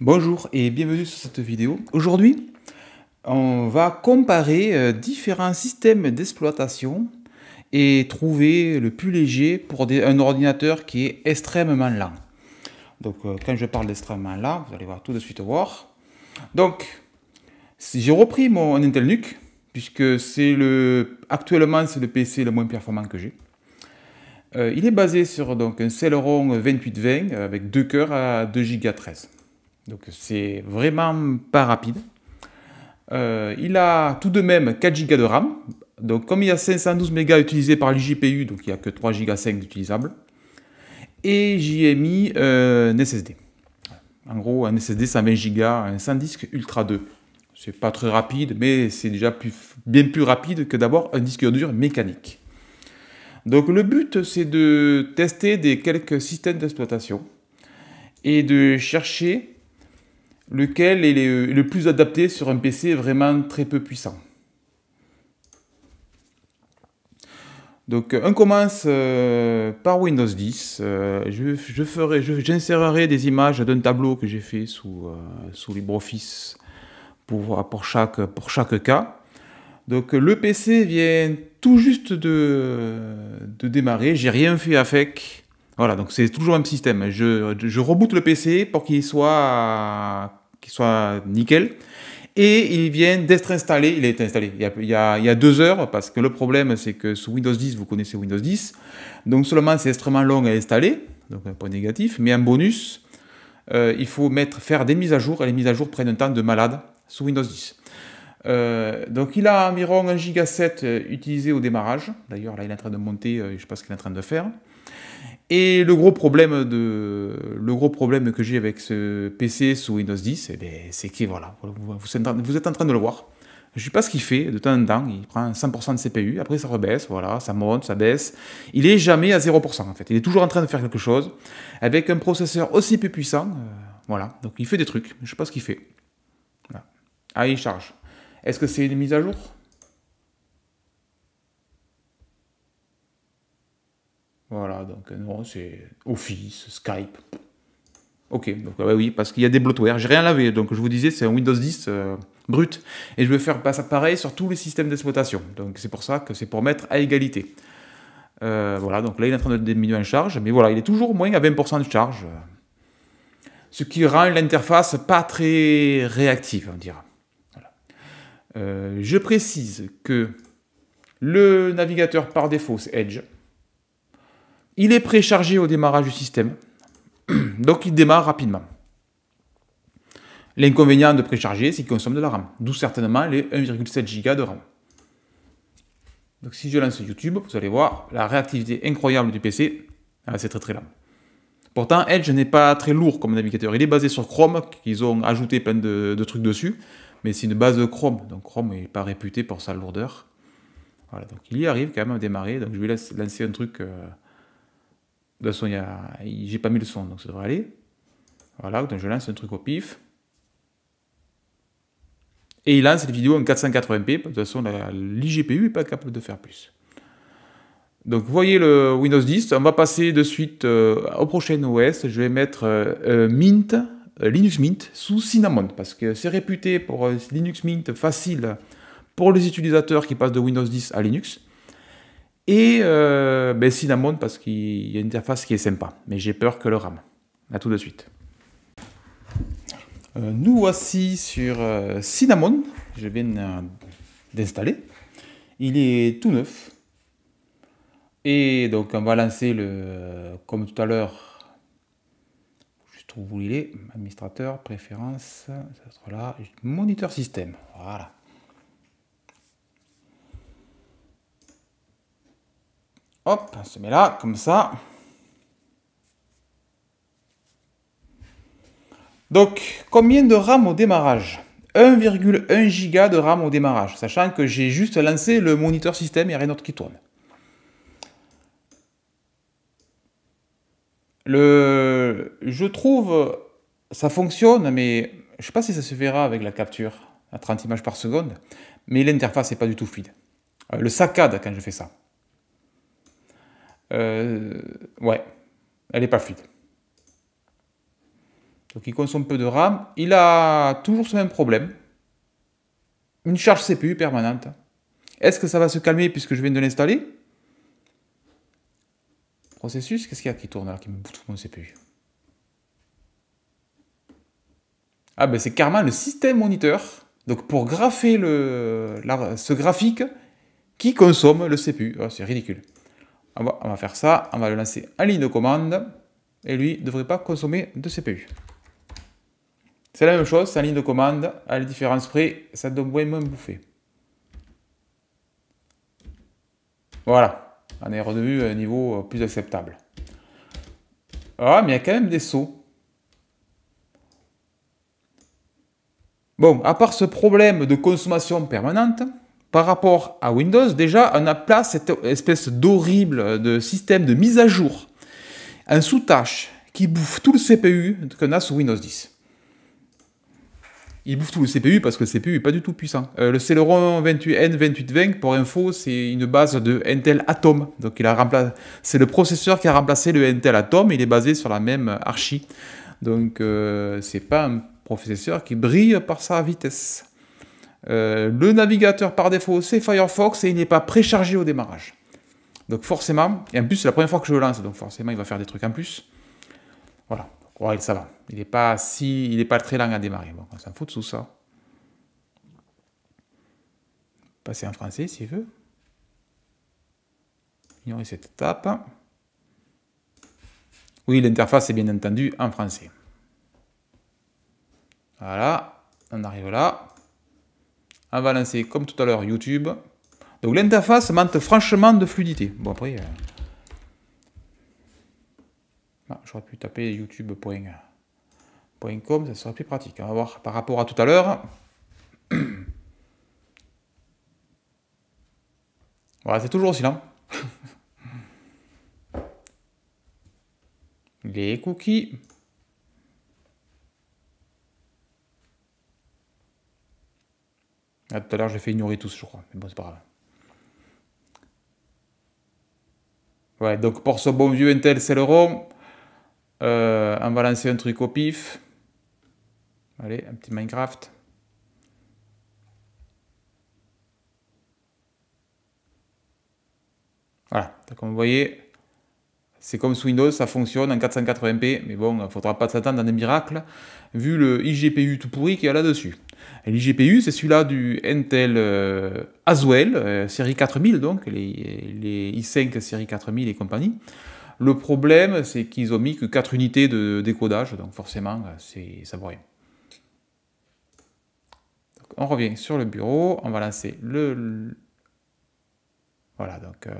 Bonjour et bienvenue sur cette vidéo. Aujourd'hui, on va comparer euh, différents systèmes d'exploitation et trouver le plus léger pour un ordinateur qui est extrêmement lent. Donc euh, quand je parle d'extrêmement lent, vous allez voir tout de suite voir. Donc j'ai repris mon Intel NUC puisque c'est le actuellement c'est le PC le moins performant que j'ai. Euh, il est basé sur donc un Celeron 2820 avec deux cœurs à 2 Go 13. Donc c'est vraiment pas rapide. Euh, il a tout de même 4 Go de RAM. Donc comme il y a 512 mégas utilisés par le GPU, donc il n'y a que 3 Go 5 utilisables Et j'y ai mis euh, un SSD. En gros, un SSD 120 Go, un 100 disque Ultra 2. C'est pas très rapide, mais c'est déjà plus, bien plus rapide que d'avoir un disque dur mécanique. Donc le but, c'est de tester des quelques systèmes d'exploitation et de chercher lequel est le plus adapté sur un PC vraiment très peu puissant. Donc euh, on commence euh, par Windows 10. Euh, je, ferai, j'insérerai des images d'un tableau que j'ai fait sous, sous LibreOffice pour, pour, chaque, pour chaque cas. Donc le PC vient tout juste de, de démarrer. J'ai rien fait avec. Voilà, donc c'est toujours le même système. Je, je reboote le PC pour qu'il soit qui soit nickel. Et il vient d'être installé, il a été installé il y a, deux heures, parce que le problème c'est que sous Windows 10, vous connaissez Windows 10, donc seulement c'est extrêmement long à installer, donc un point négatif, mais en bonus, euh, il faut mettre, faire des mises à jour, et les mises à jour prennent un temps de malade sous Windows 10. Euh, donc il a environ 1,7 giga euh, utilisé au démarrage, d'ailleurs là il est en train de monter, je ne sais pas ce qu'il est en train de faire. Et le gros problème, de, le gros problème que j'ai avec ce PC sous Windows 10, eh ben, c'est que voilà, vous êtes en train de le voir. Je ne sais pas ce qu'il fait de temps en temps. Il prend 100% de CPU, après ça rebaisse, voilà, ça monte, ça baisse. Il est jamais à 0% en fait. Il est toujours en train de faire quelque chose avec un processeur aussi peu puissant. Euh, voilà, donc il fait des trucs. Je ne sais pas ce qu'il fait. Ah, il charge. Est-ce que c'est une mise à jour Voilà, donc euh, non, c'est Office, Skype. Ok, donc ah bah oui, parce qu'il y a des bloatware, j'ai rien lavé, donc je vous disais, c'est un Windows 10 euh, brut. Et je vais faire passer pareil sur tous les systèmes d'exploitation. Donc c'est pour ça que c'est pour mettre à égalité. Euh, voilà, donc là il est en train de diminuer en charge, mais voilà, il est toujours moins à 20% de charge. Ce qui rend l'interface pas très réactive, on dira. je précise que le navigateur par défaut, c'est Edge. Il est préchargé au démarrage du système, donc il démarre rapidement. L'inconvénient de précharger, c'est qu'il consomme de la RAM, d'où certainement les 1,7 Go de RAM. Donc si je lance YouTube, vous allez voir la réactivité incroyable du PC, ah, c'est très très lent. Pourtant, Edge n'est pas très lourd comme navigateur. Il est basé sur Chrome, qu'ils ont ajouté plein de, trucs dessus, mais c'est une base de Chrome, donc Chrome n'est pas réputé pour sa lourdeur. Voilà, donc il y arrive quand même à démarrer, donc je vais lancer un truc... Euh, de toute façon, j'ai pas mis le son, donc ça devrait aller. Voilà, donc je lance un truc au pif. Et il lance les vidéo en 480p. De toute façon, l'IGPU n'est pas capable de faire plus. Donc vous voyez le Windows 10, on va passer de suite euh, au prochain OS. Je vais mettre euh, euh, Mint, Linux Mint sous Cinnamon parce que c'est réputé pour Linux Mint facile pour les utilisateurs qui passent de Windows 10 à Linux. Et euh, ben, Cinnamon parce qu'il y a une interface qui est sympa, mais j'ai peur que le RAM. A tout de suite. Euh, nous voici sur euh, Cinnamon. Je viens d'installer. Il est tout neuf. Et donc on va lancer le, comme tout à l'heure, je trouve où il est, administrateur, préférence, ça sera là, moniteur système. Voilà. Hop, on se met là, comme ça. Donc, combien de RAM au démarrage 1,1 giga de RAM au démarrage, sachant que j'ai juste lancé le moniteur système et rien d'autre qui tourne. Le... Je trouve ça fonctionne, mais je ne sais pas si ça se verra avec la capture à 30 images par seconde, mais l'interface n'est pas du tout fluide. Euh, le saccade quand je fais ça. Euh, ouais, elle n'est pas fluide. Donc il consomme peu de RAM. Il a toujours ce même problème. Une charge CPU permanente. Est-ce que ça va se calmer puisque je viens de l'installer Processus, qu'est-ce qu'il y a qui tourne là, qui me bouffe mon CPU Ah ben c'est carrément le système moniteur. Donc pour graffer le, ce graphique qui consomme le CPU. Ah, c'est ridicule on va, faire ça, on va le lancer en ligne de commande, et lui ne devrait pas consommer de CPU. C'est la même chose, c'est en ligne de commande, à la différence près, ça donne moins moins bouffé. Voilà, on est redevenu à un niveau euh, plus acceptable. Ah, mais il y a quand même des sauts. Bon, à part ce problème de consommation permanente, par rapport à Windows, déjà, on a place cette espèce d'horrible euh, de système de mise à jour, un sous-tâche qui bouffe tout le CPU qu'on a sous Windows 10. Il bouffe tout le CPU parce que le CPU n'est pas du tout puissant. Euh, le Celeron 28N2820, pour info, c'est une base de Intel Atom. Donc il a c'est le processeur qui a remplacé le Intel Atom. Il est basé sur la même archi. Donc ce euh, c'est pas un processeur qui brille par sa vitesse. Euh, le navigateur par défaut, c'est Firefox et il n'est pas préchargé au démarrage. Donc forcément, et en plus c'est la première fois que je le lance, donc forcément il va faire des trucs en plus. Voilà, il ça va. Il n'est pas si, il pas très lent à démarrer. Bon, on s'en fout de tout ça. Passer en français s'il veut. Ignorer cette étape. Oui, l'interface est bien entendu en français. Voilà, on arrive là. On va lancer, comme tout à l'heure, YouTube. Donc l'interface manque franchement de fluidité. Bon, après... Euh, ah, j'aurais pu taper youtube.com, ça serait plus pratique. On va voir par rapport à tout à l'heure. voilà, c'est toujours aussi lent. Les cookies. tout à l'heure, j'ai fait ignorer tous, je crois. Mais bon, c'est pas grave. Ouais, donc pour ce bon vieux Intel Celeron, euh, on va lancer un truc au pif. Allez, un petit Minecraft. Voilà, comme vous voyez, c'est comme sous Windows, ça fonctionne en 480p, mais bon, il ne faudra pas s'attendre à des miracles, vu le IGPU tout pourri qu'il y a là-dessus. L'IGPU, c'est celui-là du Intel euh, euh série 4000, donc les, i5 série 4000 et compagnie. Le problème, c'est qu'ils ont mis que 4 unités de décodage, donc forcément, euh, c'est, ça vaut rien. on revient sur le bureau, on va lancer le... Voilà, donc... Euh,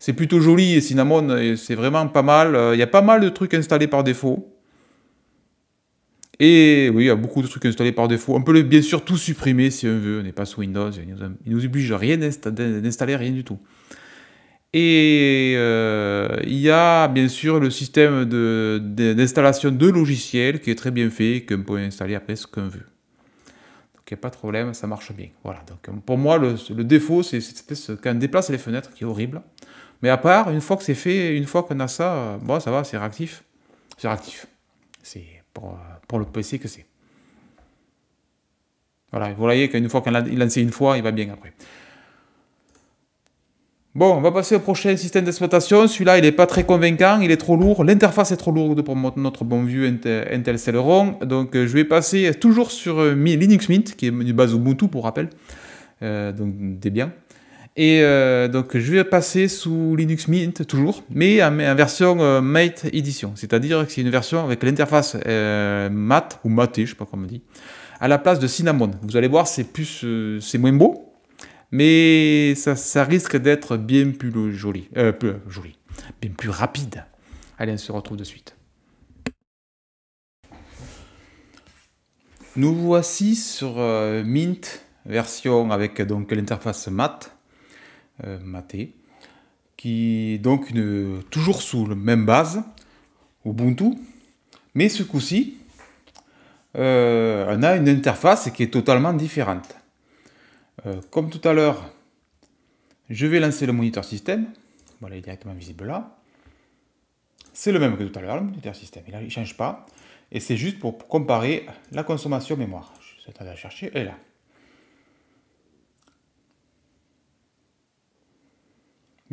c'est plutôt joli et Cinnamon, c'est vraiment pas mal. Il y a pas mal de trucs installés par défaut. Et oui, il y a beaucoup de trucs installés par défaut. On peut bien sûr tout supprimer si on veut. On n'est pas sous Windows. Il nous oblige à rien d'installer, rien du tout. Et euh, il y a bien sûr le système d'installation de, logiciels qui est très bien fait, qu'on peut installer après ce qu'on veut. Donc il n'y a pas de problème, ça marche bien. Voilà. Donc pour moi, le, défaut, c'est quand on déplace les fenêtres qui est horrible. Mais à part, une fois que c'est fait, une fois qu'on a ça, euh, bon, ça va, c'est réactif. C'est réactif. C'est pour. Euh, le PC que c'est. Voilà, vous voyez qu'une fois qu'il a lancé une fois, il va bien après. Bon, on va passer au prochain système d'exploitation. Celui-là, il n'est pas très convaincant, il est trop lourd. L'interface est trop lourde pour notre bon vieux Intel Celeron. Donc, euh, je vais passer toujours sur euh, Linux Mint, qui est une base Ubuntu pour rappel. Euh, donc, des bien. Et euh, donc je vais passer sous Linux Mint toujours, mais en, version euh, Mate Edition, c'est-à-dire que c'est une version avec l'interface euh, ou Maté, je sais pas comment on dit, à la place de Cinnamon. Vous allez voir, c'est plus, euh, c'est moins beau, mais ça, risque d'être bien plus joli, plus, joli, bien plus rapide. Allez, on se retrouve de suite. Nous voici sur Mint version avec donc l'interface Mate. Euh, maté, qui est donc toujours sous la même base, Ubuntu, mais ce coup-ci, euh, on a une interface qui est totalement différente. Euh, comme tout à l'heure, je vais lancer le moniteur système. Voilà, il est directement visible là. C'est le même que tout à l'heure, le moniteur système. Il ne change pas. Et c'est juste pour comparer la consommation mémoire. Je vais la chercher. Elle là.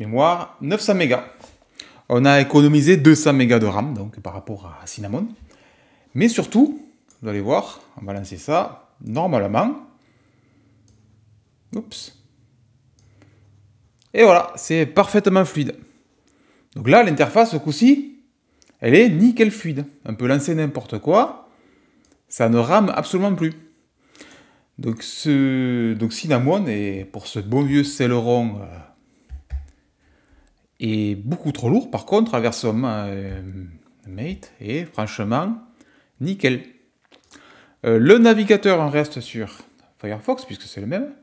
mémoire 900 mégas. On a économisé 200 mégas de RAM donc par rapport à Cinnamon. Mais surtout, vous allez voir, on va lancer ça normalement. Oups. Et voilà, c'est parfaitement fluide. Donc là, l'interface, ce coup-ci, elle est nickel fluide. On peut lancer n'importe quoi, ça ne rame absolument plus. Donc, ce, donc Cinnamon, et pour ce bon vieux Celeron euh, est beaucoup trop lourd. Par contre, la version euh, Mate et franchement nickel. Euh, le navigateur, on reste sur Firefox puisque c'est le même.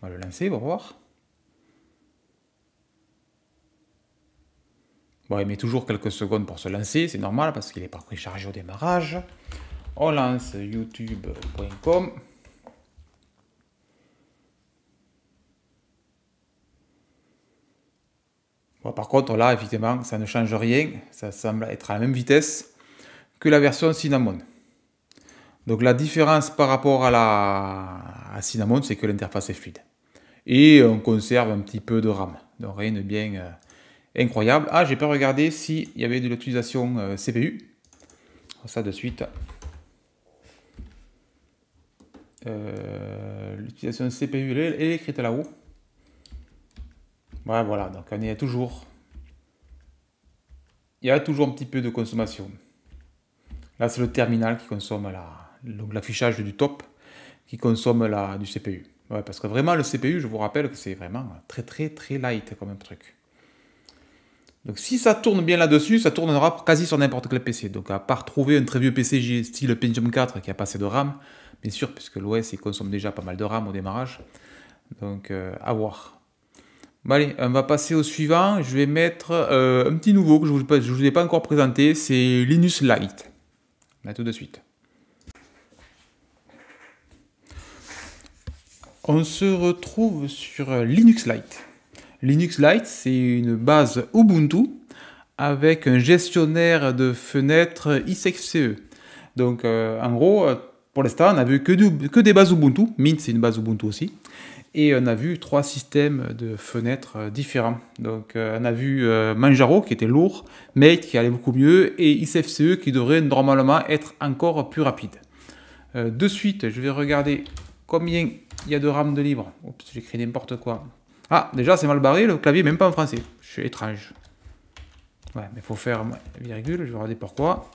On va le lancer, on va voir. Bon, il met toujours quelques secondes pour se lancer, c'est normal parce qu'il n'est pas chargé au démarrage. On lance youtube.com. par contre, là, effectivement, ça ne change rien. Ça semble être à la même vitesse que la version Cinnamon. Donc la différence par rapport à la Cinnamon, c'est que l'interface est fluide. Et on conserve un petit peu de RAM. Donc rien de bien euh, incroyable. Ah, j'ai pas regardé s'il y avait de l'utilisation euh, CPU. Ça de suite. Euh, l'utilisation CPU, elle est écrite là-haut. Ouais, voilà, donc on y est toujours. Il y a toujours un petit peu de consommation. Là, c'est le terminal qui consomme l'affichage du top, qui consomme la, du CPU. parce que vraiment, le CPU, je vous rappelle que c'est vraiment très, très, très light comme un truc. Donc si ça tourne bien là-dessus, ça tournera quasi sur n'importe quel PC. Donc à part trouver un très vieux PC style Pentium 4 qui a passé de RAM, bien sûr, puisque l'OS il consomme déjà pas mal de RAM au démarrage. Donc euh, à voir allez, on va passer au suivant. Je vais mettre euh, un petit nouveau que je ne vous, ai pas encore présenté. C'est Linux Lite. va tout de suite. On se retrouve sur Linux Lite. Linux Lite, c'est une base Ubuntu avec un gestionnaire de fenêtres ISEC-CE. Donc, euh, en gros, euh, pour l'instant, on n'a vu que, que des bases Ubuntu. Mint, c'est une base Ubuntu aussi. Et on a vu trois systèmes de fenêtres euh, différents. Donc euh, on a vu euh, Manjaro qui était lourd, Mate qui allait beaucoup mieux et ICFCE qui devrait normalement être encore plus rapide. de suite, je vais regarder combien il y a de RAM de libre. j'écris n'importe quoi. Ah, déjà c'est mal barré, le clavier même pas en français. Je suis étrange. Ouais, mais faut faire virgule, je vais regarder pourquoi.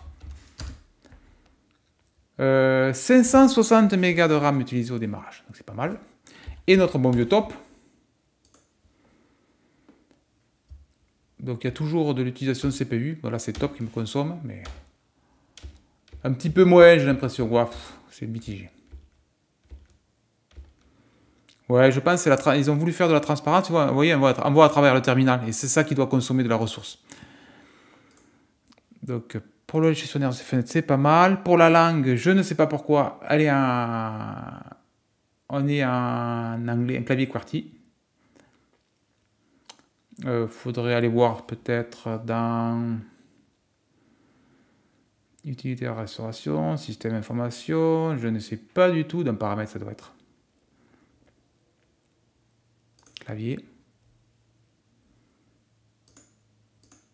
560 mégas de RAM utilisés au démarrage, donc c'est pas mal et notre bon vieux top. Donc il y a toujours de l'utilisation de CPU. Voilà, c'est top qui me consomme, mais un petit peu moins, j'ai l'impression. Waouh, c'est mitigé. Ouais, je pense qu'ils ils ont voulu faire de la transparence. vous voyez, on voit, à travers le terminal et c'est ça qui doit consommer de la ressource. Donc, pour le gestionnaire, c'est pas mal. Pour la langue, je ne sais pas pourquoi. Allez. est en, on est un, anglais, un clavier QWERTY. Il euh, faudrait aller voir peut-être dans utilité de restauration, système information, je ne sais pas du tout, d'un paramètre, ça doit être. Clavier.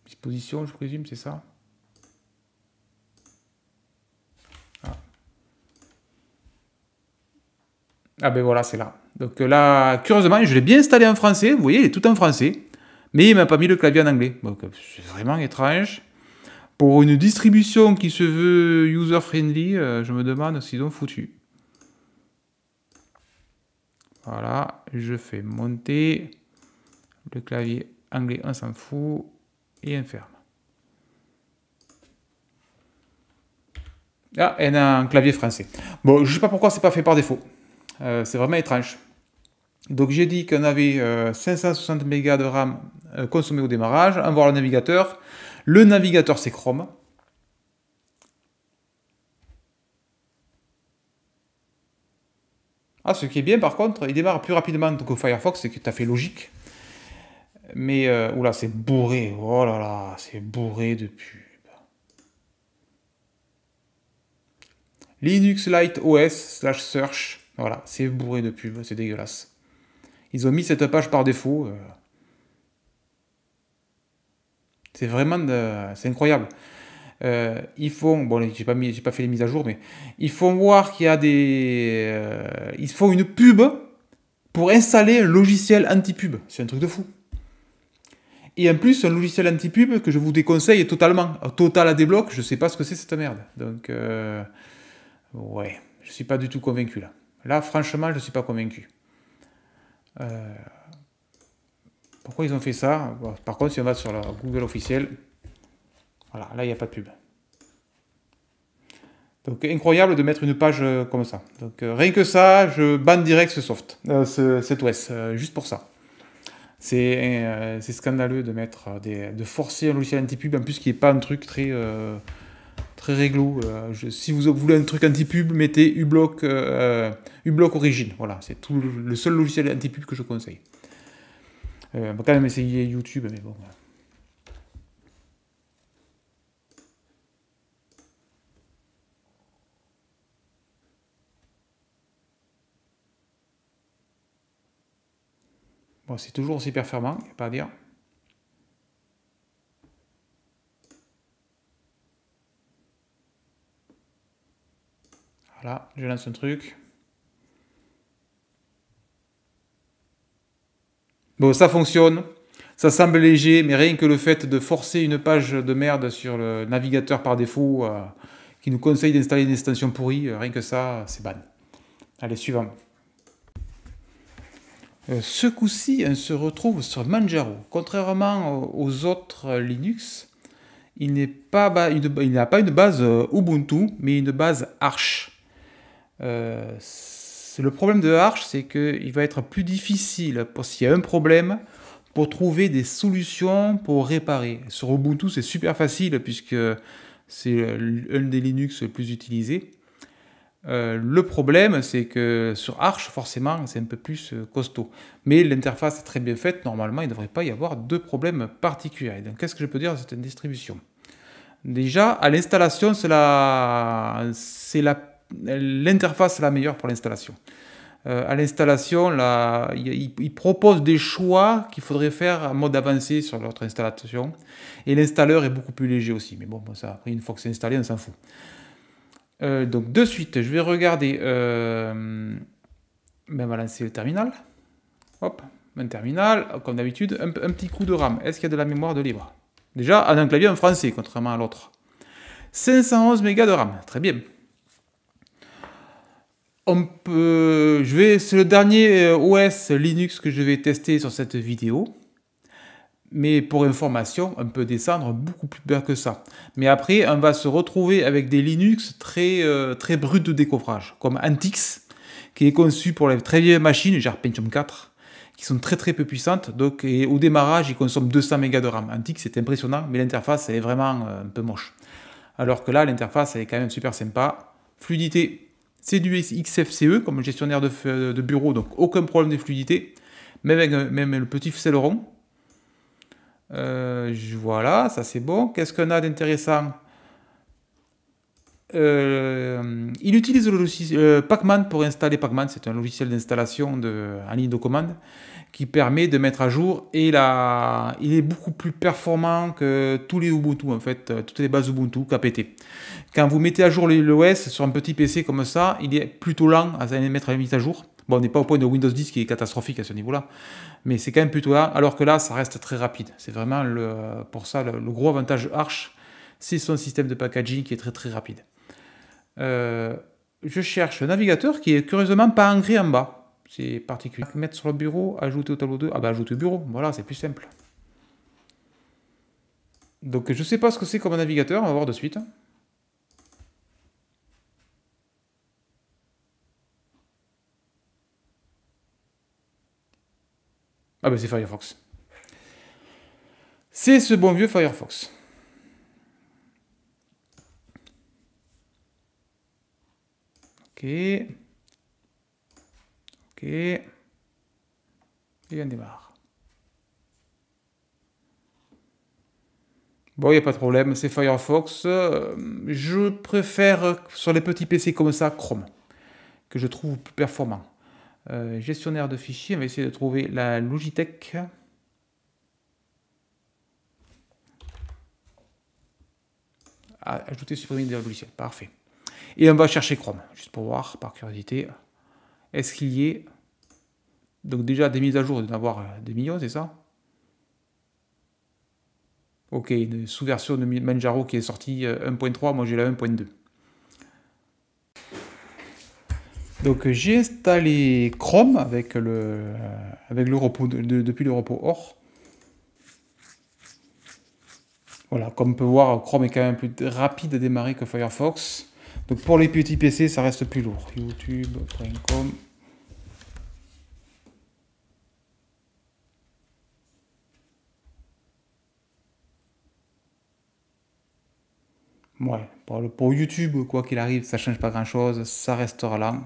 Disposition, je présume, c'est ça Ah ben voilà, c'est là. Donc euh, là, curieusement, je l'ai bien installé en français. Vous voyez, il est tout en français. Mais il ne m'a pas mis le clavier en anglais. Donc euh, c'est vraiment étrange. Pour une distribution qui se veut user-friendly, euh, je me demande s'ils ont foutu. Voilà, je fais monter le clavier anglais, on s'en fout, et on ferme. Ah, elle a un clavier français. Bon, je ne sais pas pourquoi c'est pas fait par défaut. Euh, c'est vraiment étrange. Donc j'ai dit qu'on avait 560 mégas de RAM euh, consommé au démarrage, on voir le navigateur. Le navigateur c'est Chrome. Ah, ce qui est bien par contre, il démarre plus rapidement que Firefox, c'est tout à fait logique. Mais, euh, oula, c'est bourré, oh là là, c'est bourré de pub. Linux Lite OS slash search voilà, c'est bourré de pubs, c'est dégueulasse. Ils ont mis cette page par défaut. Euh. C'est vraiment... C'est incroyable. Euh, ils font, bon, j'ai pas, mis, pas fait les mises à jour, mais ils font voir qu'il y a des. Euh, ils font une pub pour installer un logiciel anti-pub. C'est un truc de fou. Et en plus, un logiciel anti-pub que je vous déconseille totalement. Total à débloque, je sais pas ce que c'est cette merde. Donc, ouais, je suis pas du tout convaincu là. Là, franchement, je ne suis pas convaincu. Euh, pourquoi ils ont fait ça Par contre, si on va sur la Google officielle, voilà, là, il n'y a pas de pub. Donc, incroyable de mettre une page euh, comme ça. Donc, euh, rien que ça, je banne direct ce soft, cet OS, juste pour ça. C'est scandaleux de mettre de forcer un logiciel anti-pub, en plus qui n'est pas un truc très très réglo. Euh, si vous voulez un truc anti-pub, mettez uBlock, euh, euh, uBlock Origin. Voilà, c'est tout le seul logiciel anti-pub que je conseille. on va quand même essayer YouTube, mais bon. Bon, c'est toujours aussi performant, il n'y a pas à dire. Voilà, je lance un truc. Bon, ça fonctionne. Ça semble léger, mais rien que le fait de forcer une page de merde sur le navigateur par défaut euh, qui nous conseille d'installer une extension pourrie, euh, rien que ça, c'est ban. Allez, suivant. Euh, ce coup-ci, on hein, se retrouve sur Manjaro. Contrairement aux autres Linux, il n'a pas, pas une base Ubuntu, mais une base Arch. Euh, le problème de Arch, c'est qu'il va être plus difficile, s'il y a un problème, pour trouver des solutions pour réparer. Sur Ubuntu, c'est super facile puisque c'est un des Linux les plus utilisés. Euh, le problème, c'est que sur Arch, forcément, c'est un peu plus euh, costaud. Mais l'interface est très bien faite. Normalement, il ne devrait pas y avoir de problème particulier. Donc, qu'est-ce que je peux dire de cette distribution Déjà, à l'installation, c'est la... la l'interface la meilleure pour l'installation. Euh, à l'installation, il, propose des choix qu'il faudrait faire en mode avancé sur l'autre installation. Et l'installeur est beaucoup plus léger aussi. Mais bon, ça, après, une fois que c'est installé, on s'en fout. Euh, donc, de suite, je vais regarder. Euh, ben va lancer le terminal. Hop, un terminal. Comme d'habitude, un, petit coup de RAM. Est-ce qu'il y a de la mémoire de libre Déjà, un clavier en français, contrairement à l'autre. 511 mégas de RAM, très bien on peut, je vais, c'est le dernier euh, OS Linux que je vais tester sur cette vidéo. Mais pour information, on peut descendre beaucoup plus bas que ça. Mais après, on va se retrouver avec des Linux très, euh, très bruts de décoffrage, comme Antix, qui est conçu pour les très vieilles machines, genre Pentium 4 qui sont très très peu puissantes. Donc, au démarrage, ils consomment 200 mégas de RAM. Antix c'est impressionnant, mais l'interface, est vraiment euh, un peu moche. Alors que là, l'interface, elle est quand même super sympa. Fluidité, c'est du XFCE comme gestionnaire de, bureau, donc aucun problème de fluidité. Même, même le petit Celeron. Euh, voilà, ça c'est bon. Qu'est-ce qu'on a d'intéressant euh, il utilise le logiciel euh, Pacman pour installer Pacman. C'est un logiciel d'installation en ligne de commande qui permet de mettre à jour et là, il est beaucoup plus performant que tous les Ubuntu en fait, toutes les bases Ubuntu KPT. Quand vous mettez à jour l'OS sur un petit PC comme ça, il est plutôt lent à mettre la mise à jour. Bon, on n'est pas au point de Windows 10 qui est catastrophique à ce niveau-là, mais c'est quand même plutôt lent, alors que là, ça reste très rapide. C'est vraiment pour ça le, gros avantage Arch, c'est son système de packaging qui est très très rapide. Euh, je cherche un navigateur qui est curieusement pas ancré en bas. C'est particulier. Mettre sur le bureau, ajouter au tableau 2. Ah bah ben, ajouter au bureau, voilà, c'est plus simple. Donc je ne sais pas ce que c'est comme un navigateur, on va voir de suite. Ah ben c'est Firefox. C'est ce bon vieux Firefox. Ok. Ok. Et on démarre. Bon, il n'y a pas de problème, c'est Firefox. Euh, je préfère sur les petits PC comme ça Chrome, que je trouve plus performant. Euh, gestionnaire de fichiers, on va essayer de trouver la Logitech. Ah, ajouter, supprimer des logiciels, parfait. Et on va chercher Chrome, juste pour voir, par curiosité, est-ce qu'il y a Donc déjà des mises à jour, d'avoir avoir euh, des millions, c'est ça Ok, une sous-version de Manjaro qui est sortie 1.3, euh, moi j'ai la 1.2. Donc euh, j'ai installé Chrome avec le, euh, avec le repos depuis le repos OR. Voilà, comme on peut voir, Chrome est quand même plus rapide à démarrer que Firefox. Donc pour les petits PC, ça reste plus lourd. YouTube.com. Ouais, pour, YouTube, quoi qu'il arrive, ça change pas grand chose, ça restera là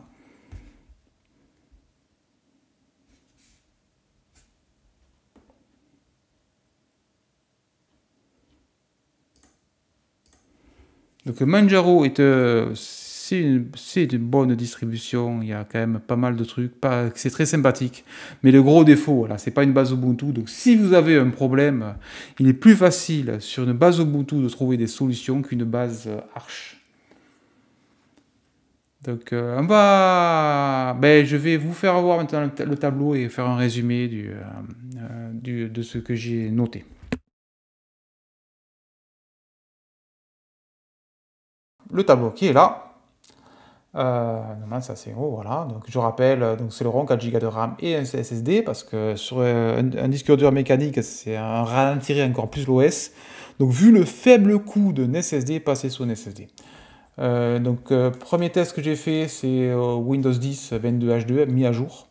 Donc Manjaro est, euh, c'est une, bonne distribution, il y a quand même pas mal de trucs, c'est très sympathique. Mais le gros défaut, voilà, c'est pas une base Ubuntu, donc si vous avez un problème, il est plus facile sur une base Ubuntu de trouver des solutions qu'une base euh, Arch. Donc euh, on va... Ben, je vais vous faire voir maintenant le, tableau et faire un résumé du, de ce que j'ai noté. le tableau qui est là. Euh, ça c'est voilà. Donc je rappelle, euh, donc c'est le ROM 4 Go de RAM et un SSD parce que sur un, disque dur mécanique, c'est un ralentir encore plus l'OS. Donc vu le faible coût d'un SSD, passer sur un SSD. Euh, donc euh, premier test que j'ai fait, c'est Windows 10 22H2 e, mis à jour.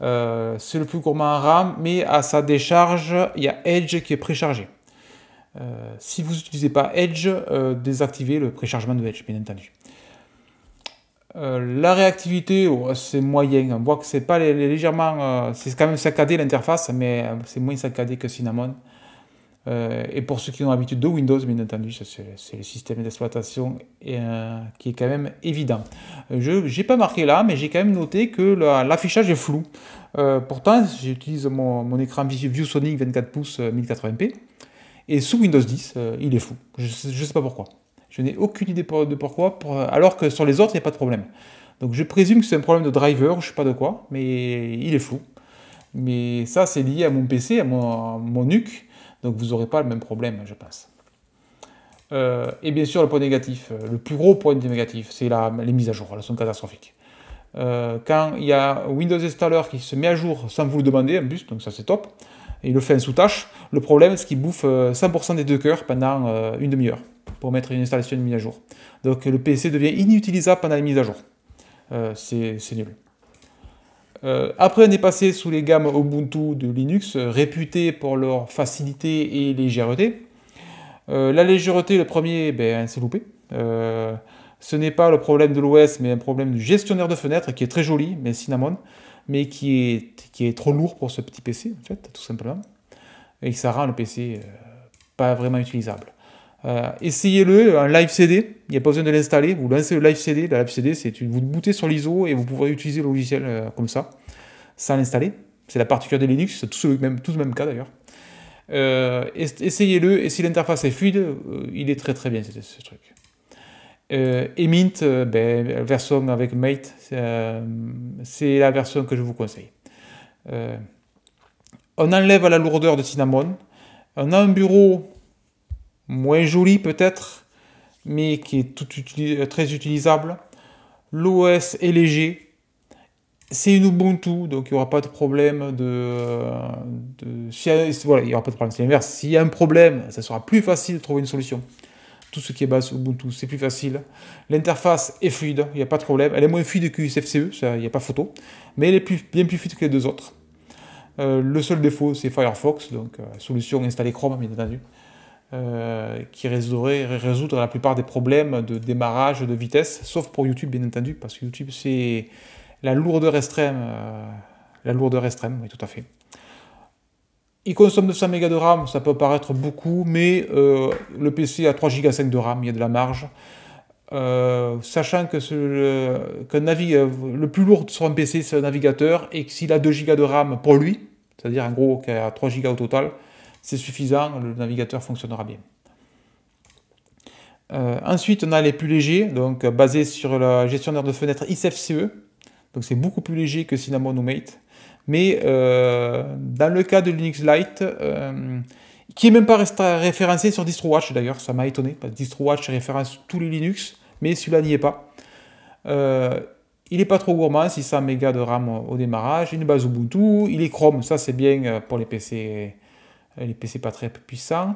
c'est le plus gourmand en RAM, mais à sa décharge, il y a Edge qui est préchargé. Euh, si vous n'utilisez pas Edge, euh, désactivez le préchargement de Edge, bien entendu. Euh, la réactivité, oh, c'est moyen. On voit que c'est pas légèrement. c'est quand même saccadé l'interface, mais c'est moins saccadé que Cinnamon. et pour ceux qui ont l'habitude de Windows, bien entendu, c'est le système d'exploitation qui est quand même évident. Je n'ai pas marqué là, mais j'ai quand même noté que l'affichage est flou. pourtant, j'utilise mon, écran ViewSonic 24 pouces 1080p. Et sous Windows 10, euh, il est fou. Je ne sais pas pourquoi. Je n'ai aucune idée de pourquoi, euh, alors que sur les autres, il n'y a pas de problème. Donc je présume que c'est un problème de driver, je ne sais pas de quoi, mais il est fou. Mais ça, c'est lié à mon PC, à mon, NUC, donc vous n'aurez pas le même problème, je pense. Euh, et bien sûr, le point négatif, le plus gros point négatif, c'est les mises à jour, elles sont catastrophiques. quand il y a Windows Installer qui se met à jour sans vous le demander, en plus, donc ça c'est top il le fait en sous-tâche. Le problème, c'est qu'il bouffe 100% euh, des deux cœurs pendant euh, une demi-heure pour mettre une installation mise à jour. Donc le PC devient inutilisable pendant les mise à jour. Euh, c'est nul. après, on est passé sous les gammes Ubuntu de Linux, réputées pour leur facilité et légèreté. la légèreté, le premier, ben, hein, c'est loupé. ce n'est pas le problème de l'OS, mais un problème du gestionnaire de fenêtres qui est très joli, mais Cinnamon mais qui est, qui est trop lourd pour ce petit PC, en fait, tout simplement. Et ça rend le PC euh, pas vraiment utilisable. Euh, essayez-le, un live CD, il n'y a pas besoin de l'installer, vous lancez le live CD, le live CD c'est vous bootez sur l'ISO et vous pouvez utiliser le logiciel euh, comme ça, sans l'installer. C'est la particularité de Linux, c'est tout, tout, le même cas d'ailleurs. essayez-le, et si l'interface est fluide, il est très très bien ce truc. Euh, et Mint, euh, ben, version avec Mate, euh, c'est la version que je vous conseille. on enlève la lourdeur de Cinnamon. On a un bureau moins joli peut-être, mais qui est très utilisable. L'OS est léger. C'est une Ubuntu, donc il n'y aura pas de problème de. voilà, il y aura pas de problème. C'est l'inverse. S'il y a un problème, ça sera plus facile de trouver une solution tout ce qui est base Ubuntu, c'est plus facile. L'interface est fluide, il n'y a pas de problème. Elle est moins fluide que UCFCE, il n'y a pas photo, mais elle est plus, bien plus fluide que les deux autres. Euh, le seul défaut, c'est Firefox, donc euh, solution installée Chrome, bien entendu, euh, qui résoudrait, résoudre la plupart des problèmes de démarrage, de vitesse, sauf pour YouTube, bien entendu, parce que YouTube, c'est la lourdeur extrême. la lourdeur extrême, oui, tout à fait. Il consomme 900 mégas de RAM, ça peut paraître beaucoup, mais euh, le PC a 3 ,5 de RAM, il y a de la marge. Euh, sachant que ce, euh, le plus lourd sur un PC, c'est un navigateur, et que s'il a 2 Go de RAM pour lui, c'est-à-dire en gros qu'il a 3 Go au total, c'est suffisant, le navigateur fonctionnera bien. ensuite, on a les plus légers, donc basés sur la gestionnaire de fenêtre ISFCE. Donc c'est beaucoup plus léger que Cinnamon ou Mate. Mais euh, dans le cas de Linux Lite, euh, qui n'est même pas référencé sur DistroWatch d'ailleurs, ça m'a étonné, DistroWatch référence tous les Linux, mais celui-là n'y est pas. Euh, il n'est pas trop gourmand, 600 mégas de RAM au démarrage, une base Ubuntu, il est Chrome, ça c'est bien pour les PC, les PC pas très puissants.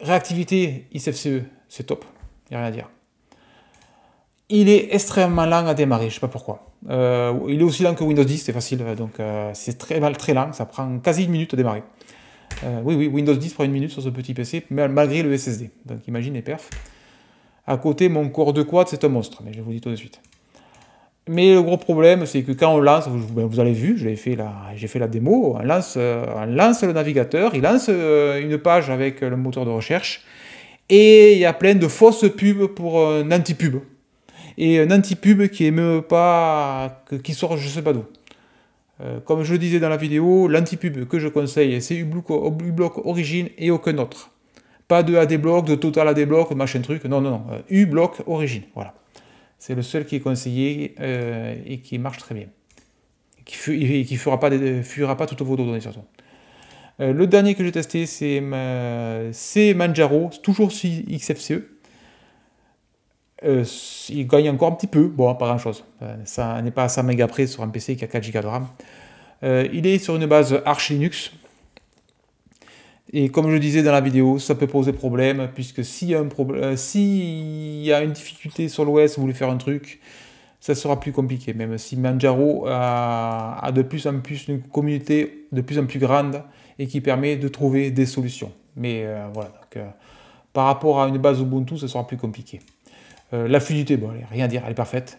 Réactivité SFCE, c'est top, il n'y a rien à dire. Il est extrêmement lent à démarrer, je ne sais pas pourquoi. Euh, il est aussi lent que Windows 10, c'est facile, donc euh, c'est très, mal très lent, ça prend quasi une minute à démarrer. Euh, oui, oui, Windows 10 prend une minute sur ce petit PC, malgré le SSD. Donc imagine les perfs. À côté, mon corps de Quad, c'est un monstre, mais je vous dis tout de suite. Mais le gros problème, c'est que quand on lance, vous, ben, avez vu, j'ai fait, fait, la démo, lance, on lance, le navigateur, il lance une page avec le moteur de recherche, et il y a plein de fausses pubs pour un anti-pub et un euh, anti-pub qui pas, qui sort je sais pas d'où. Euh, comme je le disais dans la vidéo, l'anti-pub que je conseille, c'est uBlock Origin et aucun autre. Pas de ADBlock, de Total ADBlock, machin truc, non, non, non, euh, uBlock Origin, voilà. C'est le seul qui est conseillé et qui marche très bien. Et qui ne fera fuira pas toutes vos données surtout. le dernier que j'ai testé, c'est Manjaro, toujours sur XFCE. Euh, il gagne encore un petit peu, bon, pas grand-chose. Euh, ça n'est pas à 100 mégas près sur un PC qui a 4 Go de RAM. Euh, il est sur une base Arch Linux. Et comme je le disais dans la vidéo, ça peut poser problème, puisque s'il y, a une difficulté sur l'OS, vous voulez faire un truc, ça sera plus compliqué. Même si Manjaro a, de plus en plus une communauté de plus en plus grande et qui permet de trouver des solutions. Mais voilà, par rapport à une base Ubuntu, ça sera plus compliqué. Euh, la fluidité, bon, rien à dire, elle est parfaite.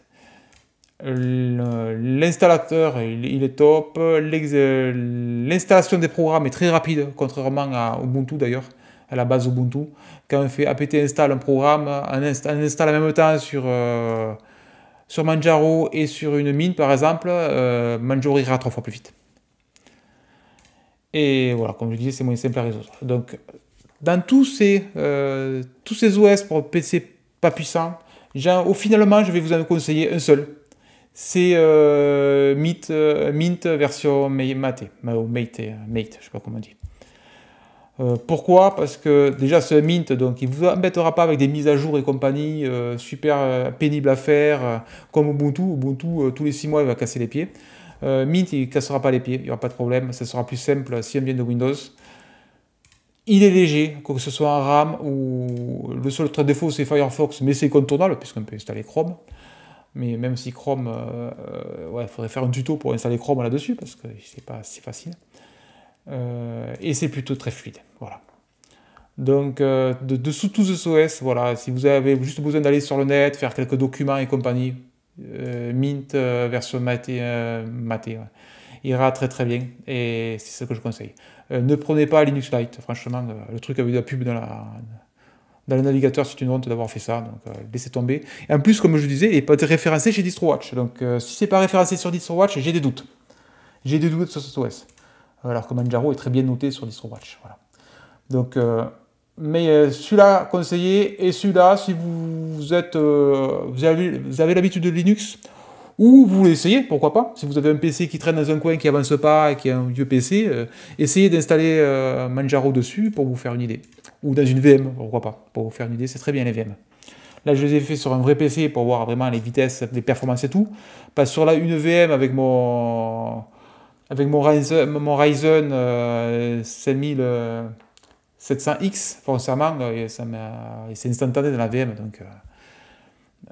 L'installateur, il, est top. L'installation des programmes est très rapide, contrairement à Ubuntu d'ailleurs, à la base Ubuntu. Quand on fait apt install un programme, on, installe, en même temps sur, euh, sur Manjaro et sur une mine par exemple, euh, Manjaro ira trois fois plus vite. Et voilà, comme je disais, c'est moins simple à résoudre. Donc, dans tous ces, tous ces OS pour PC pas puissants, au finalement, je vais vous en conseiller un seul. C'est euh, euh, Mint, version Mate, dit. pourquoi Parce que déjà ce Mint, donc il vous embêtera pas avec des mises à jour et compagnie euh, super pénible à faire, comme Ubuntu. Ubuntu tous les 6 mois il va casser les pieds. Mint il cassera pas les pieds, il n'y aura pas de problème, ce sera plus simple si on vient de Windows. Il est léger, que ce soit en RAM ou le seul défaut c'est Firefox, mais c'est contournable puisqu'on peut installer Chrome. Mais même si Chrome, il euh, ouais, faudrait faire un tuto pour installer Chrome là-dessus parce que c'est pas si facile. Euh, et c'est plutôt très fluide, voilà. Donc, euh, de, de sous tous SOS, voilà, si vous avez juste besoin d'aller sur le net, faire quelques documents et compagnie, Mint version Maté, Maté ira très très bien et c'est ce que je conseille. Euh, ne prenez pas Linux Lite. Franchement, euh, le truc avec la pub dans la, dans le navigateur, c'est une honte d'avoir fait ça, donc euh, laissez tomber. Et en plus, comme je disais, il n'est pas référencé chez DistroWatch. Donc si c'est pas référencé sur DistroWatch, j'ai des doutes. J'ai des doutes sur ce OS. Alors que Manjaro est très bien noté sur DistroWatch. Voilà. Donc, mais celui-là conseillé et celui-là, si vous, êtes, vous avez l'habitude de Linux, ou vous l'essayez, pourquoi pas. Si vous avez un PC qui traîne dans un coin, qui avance pas, et qui est un vieux PC, euh, essayez d'installer euh, Manjaro dessus pour vous faire une idée. Ou dans une VM, pourquoi pas, pour vous faire une idée, c'est très bien les VM. Là, je les ai fait sur un vrai PC pour voir vraiment les vitesses, les performances et tout. Pas sur la une VM avec mon avec mon Ryzen, mon Ryzen 5700X, euh, forcément, ça c'est instantané dans la VM, donc.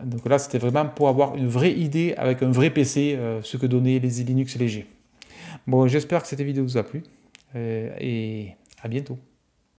Donc là, c'était vraiment pour avoir une vraie idée avec un vrai PC, euh, ce que donnaient les Linux légers. Bon, j'espère que cette vidéo vous a plu euh, et à bientôt.